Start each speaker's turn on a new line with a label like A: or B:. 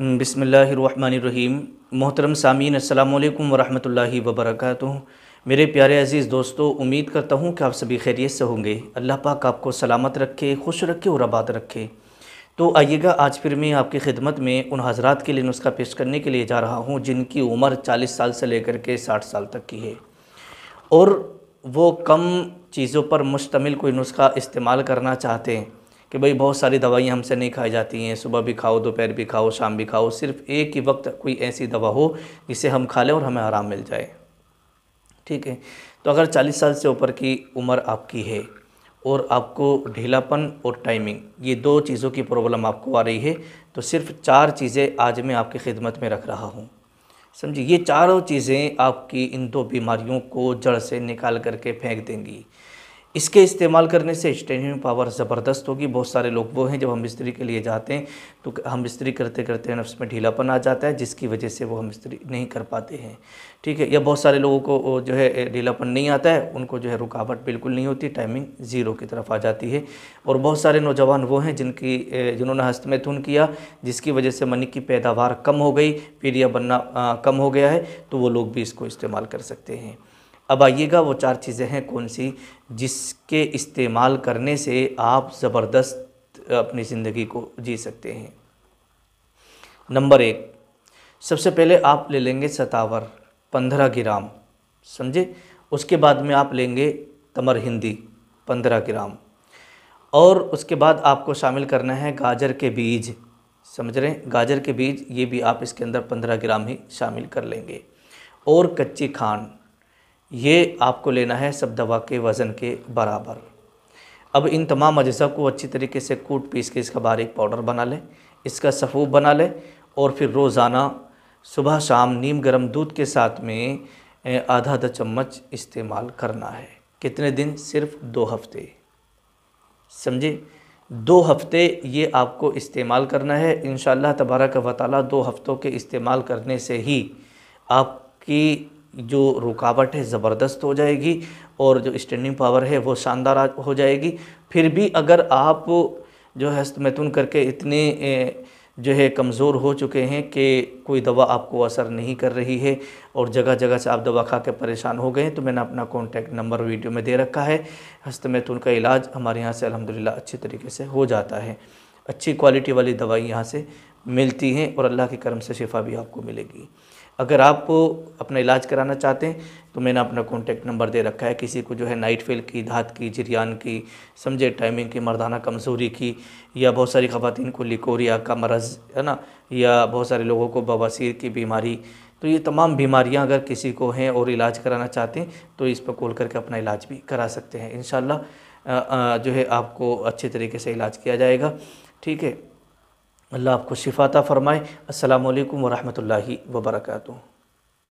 A: बिसमीम मोहतरम सामीन अल्लाम वरहि वबरक मेरे प्यारे अज़ीज़ दोस्तों उम्मीद करता हूँ कि आप सभी खैरियत से होंगे अल्लाह पाक आपको सलामत रखे खुश रखे और आबाद रखे तो आइएगा आज फिर मैं आपकी खिदमत में उन हजरात के लिए नुस्खा पेश करने के लिए जा रहा हूँ जिनकी उम्र चालीस साल से लेकर के साठ साल तक की है और वो कम चीज़ों पर मुश्तमिल कोई नुस्खा इस्तेमाल करना चाहते हैं कि भाई बहुत सारी दवाइयाँ हमसे नहीं खाई जाती हैं सुबह भी खाओ दोपहर भी खाओ शाम भी खाओ सिर्फ एक ही वक्त कोई ऐसी दवा हो जिसे हम खा लें और हमें आराम मिल जाए ठीक है तो अगर 40 साल से ऊपर की उम्र आपकी है और आपको ढीलापन और टाइमिंग ये दो चीज़ों की प्रॉब्लम आपको आ रही है तो सिर्फ चार चीज़ें आज मैं आपकी खिदमत में रख रहा हूँ समझिए ये चारों चीज़ें आपकी इन दो बीमारियों को जड़ से निकाल करके फेंक देंगी इसके इस्तेमाल करने से स्टेनिंग पावर ज़बरदस्त होगी बहुत सारे लोग वो हैं जब हम मिस्त्री के लिए जाते हैं तो हम मिस्त्री करते करते नफ्स में ढीलापन आ जाता है जिसकी वजह से वो हम मिस्त्री नहीं कर पाते हैं ठीक है या बहुत सारे लोगों को जो है ढीलापन नहीं आता है उनको जो है रुकावट बिल्कुल नहीं होती टाइमिंग ज़ीरो की तरफ आ जाती है और बहुत सारे नौजवान वो हैं जिनकी जिन्होंने हस्तमैथुन किया जिसकी वजह से मनी की पैदावार कम हो गई पीढ़िया बनना कम हो गया है तो वो लोग भी इसको इस्तेमाल कर सकते हैं अब आइएगा वो चार चीज़ें हैं कौन सी जिसके इस्तेमाल करने से आप ज़बरदस्त अपनी ज़िंदगी को जी सकते हैं नंबर एक सबसे पहले आप ले लेंगे सतावर पंद्रह ग्राम समझे उसके बाद में आप लेंगे तमर हिंदी पंद्रह ग्राम और उसके बाद आपको शामिल करना है गाजर के बीज समझ रहे हैं गाजर के बीज ये भी आप इसके अंदर पंद्रह ग्राम ही शामिल कर लेंगे और कच्ची खांड ये आपको लेना है सब दवा के वज़न के बराबर अब इन तमाम अज्जा को अच्छी तरीके से कूट पीस के इसका बारीक पाउडर बना लें इसका सफ़ूब बना लें और फिर रोज़ाना सुबह शाम नीम गर्म दूध के साथ में आधा आधा चम्मच इस्तेमाल करना है कितने दिन सिर्फ दो हफ्ते समझे दो हफ्ते ये आपको इस्तेमाल करना है इन शबारक वाली दो हफ्तों के इस्तेमाल करने से ही आपकी जो रुकावट है ज़बरदस्त हो जाएगी और जो स्टैंडिंग पावर है वो शानदार हो जाएगी फिर भी अगर आप जो है हस्तमैथुन करके इतने जो है कमज़ोर हो चुके हैं कि कोई दवा आपको असर नहीं कर रही है और जगह जगह से आप दवा खा के परेशान हो गए हैं तो मैंने अपना कॉन्टैक्ट नंबर वीडियो में दे रखा है हस्तमैथुन का इलाज हमारे यहाँ से अलहमदिल्ला अच्छे तरीके से हो जाता है अच्छी क्वालिटी वाली दवाई यहाँ से मिलती हैं और अल्लाह के करम से शिफा भी आपको मिलेगी अगर आप अपना इलाज कराना चाहते हैं तो मैंने अपना कॉन्टैक्ट नंबर दे रखा है किसी को जो है नाइट फेल की धात की जरियान की समझे टाइमिंग की मर्दाना कमज़ोरी की या बहुत सारी ख़वान को लिकोरिया का मरज़ है ना या बहुत सारे लोगों को बवासीर की बीमारी तो ये तमाम बीमारियां अगर किसी को हैं और इलाज कराना चाहते हैं तो इस पर कॉल करके अपना इलाज भी करा सकते हैं इन जो है आपको अच्छे तरीके से इलाज किया जाएगा ठीक है अल्लाह आपको शिफाता फ़रमाए अल्लाम वरहमल वर्का